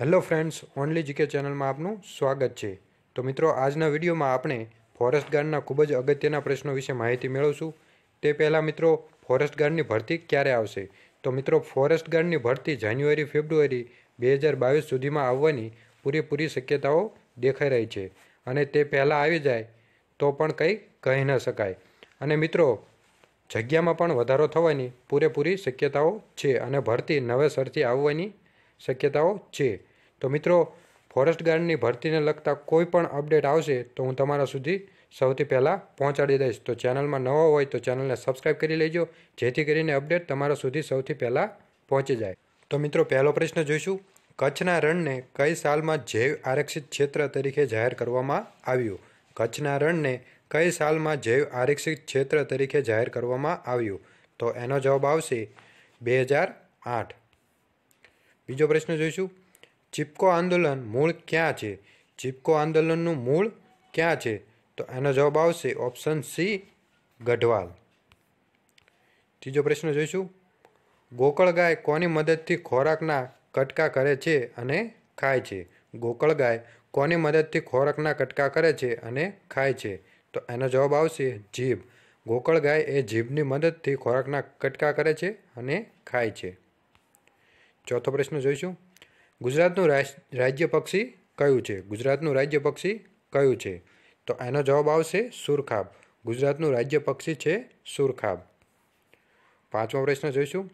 hello friends only GK ચેનલમાં આપનું સ્વાગત છે તો મિત્રો આજના વિડીયોમાં આપણે ફોરેસ્ટ ગાર્ડના ખૂબ જ અગત્યના પ્રશ્નો વિશે માહિતી મેળવશું તે પહેલાં મિત્રો ફોરેસ્ટ ગાર્ડની ભરતી ક્યારે આવશે તો મિત્રો ફોરેસ્ટ ગાર્ડની ભરતી જાન્યુઆરી ફેબ્રુઆરી બે હજાર બાવીસ સુધીમાં આવવાની પૂરેપૂરી શક્યતાઓ દેખાઈ રહી છે અને તે પહેલાં આવી જાય તો પણ કંઈ કહી ન શકાય અને મિત્રો જગ્યામાં પણ વધારો થવાની પૂરેપૂરી શક્યતાઓ છે અને ભરતી નવેસરથી આવવાની શક્યતાઓ છે તો મિત્રો ફોરેસ્ટ ગાર્ડની ભરતીને લગતા કોઈ પણ અપડેટ આવશે તો હું તમારા સુધી સૌથી પહેલાં પહોંચાડી દઈશ તો ચેનલમાં નવો હોય તો ચેનલને સબસ્ક્રાઈબ કરી લેજો જેથી કરીને અપડેટ તમારા સુધી સૌથી પહેલાં પહોંચી જાય તો મિત્રો પહેલો પ્રશ્ન જોઈશું કચ્છના રણને કઈ સાલમાં જૈવ આરક્ષિત ક્ષેત્ર તરીકે જાહેર કરવામાં આવ્યું કચ્છના રણને કઈ સાલમાં જૈવ આરક્ષિત ક્ષેત્ર તરીકે જાહેર કરવામાં આવ્યું તો એનો જવાબ આવશે બે હજાર આઠ બીજો પ્રશ્ન જોઈશું ચીપકો આંદોલન મૂળ ક્યાં છે ચીપકો આંદોલનનું મૂળ ક્યાં છે તો એનો જવાબ આવશે ઓપ્શન સી ગઢવાલ ત્રીજો પ્રશ્ન જોઈશું ગોકળ ગાય કોની મદદથી ખોરાકના કટકા કરે છે અને ખાય છે ગોકળ ગાય કોની મદદથી ખોરાકના કટકા કરે છે અને ખાય છે તો એનો જવાબ આવશે જીભ ગોકળ ગાય એ જીભની મદદથી ખોરાકના કટકા કરે છે અને ખાય છે ચોથો પ્રશ્ન જોઈશું ગુજરાતનું રાજ્ય પક્ષી કયું છે ગુજરાતનું રાજ્ય પક્ષી કયું છે તો એનો જવાબ આવશે સુરખાબ ગુજરાતનું રાજ્ય પક્ષી છે સુરખાબ પાંચમો પ્રશ્ન જોઈશું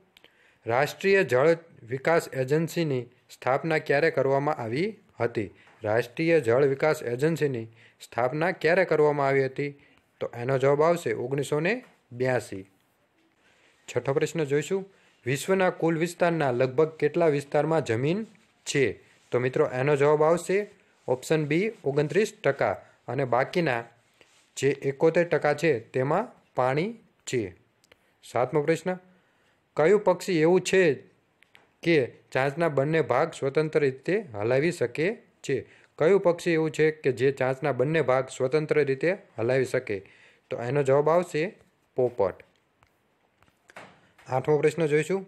રાષ્ટ્રીય જળ વિકાસ એજન્સીની સ્થાપના ક્યારે કરવામાં આવી હતી રાષ્ટ્રીય જળ વિકાસ એજન્સીની સ્થાપના ક્યારે કરવામાં આવી હતી તો એનો જવાબ આવશે ઓગણીસો ને બ્યાસી છઠ્ઠો પ્રશ્ન જોઈશું વિશ્વના કુલ વિસ્તારના લગભગ કેટલા વિસ્તારમાં જમીન છે તો મિત્રો એનો જવાબ આવશે ઓપ્શન બી ઓગણત્રીસ ટકા અને બાકીના જે એકોતેર ટકા છે તેમાં પાણી છે સાતમો પ્રશ્ન કયું પક્ષી એવું છે કે ચાંચના બંને ભાગ સ્વતંત્ર રીતે હલાવી શકે છે કયું પક્ષી એવું છે કે જે ચાંચના બંને ભાગ સ્વતંત્ર રીતે હલાવી શકે તો એનો જવાબ આવશે પોપટ આઠમો પ્રશ્ન જોઈશું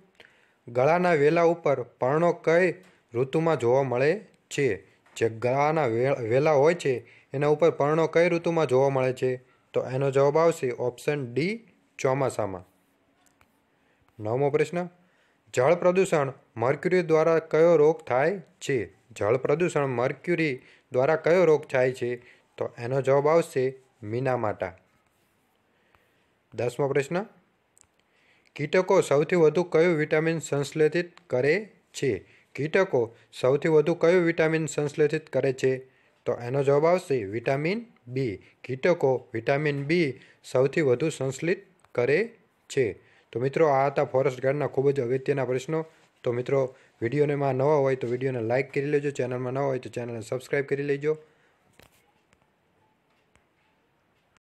ગળાના વેલા ઉપર પર્ણો કઈ ઋતુમાં જોવા મળે છે જે ગ્રહાના વેલા હોય છે એના ઉપર પર્ણો કઈ ઋતુમાં જોવા મળે છે તો એનો જવાબ આવશે ઓપ્શન ડી ચોમાસામાં નવમો પ્રશ્ન જળ પ્રદૂષણ મર્ક્યુરી દ્વારા કયો રોગ થાય છે જળ પ્રદૂષણ મર્ક્યુરી દ્વારા કયો રોગ થાય છે તો એનો જવાબ આવશે મીનામાટા દસમો પ્રશ્ન કીટકો સૌથી વધુ કયું વિટામિન સંશ્લેષિત કરે છે કીટકો સૌથી વધુ કયું વિટામિન સંશ્લેષિત કરે છે તો એનો જવાબ આવશે વિટામિન બી કીટકો વિટામિન બી સૌથી વધુ સંશ્લિત કરે છે તો મિત્રો આ હતા ફોરેસ્ટ ગાર્ડના ખૂબ જ અગત્યના પ્રશ્નો તો મિત્રો વિડીયોનેમાં નવા હોય તો વિડીયોને લાઇક કરી લેજો ચેનલમાં નવા હોય તો ચેનલને સબસ્ક્રાઈબ કરી લેજો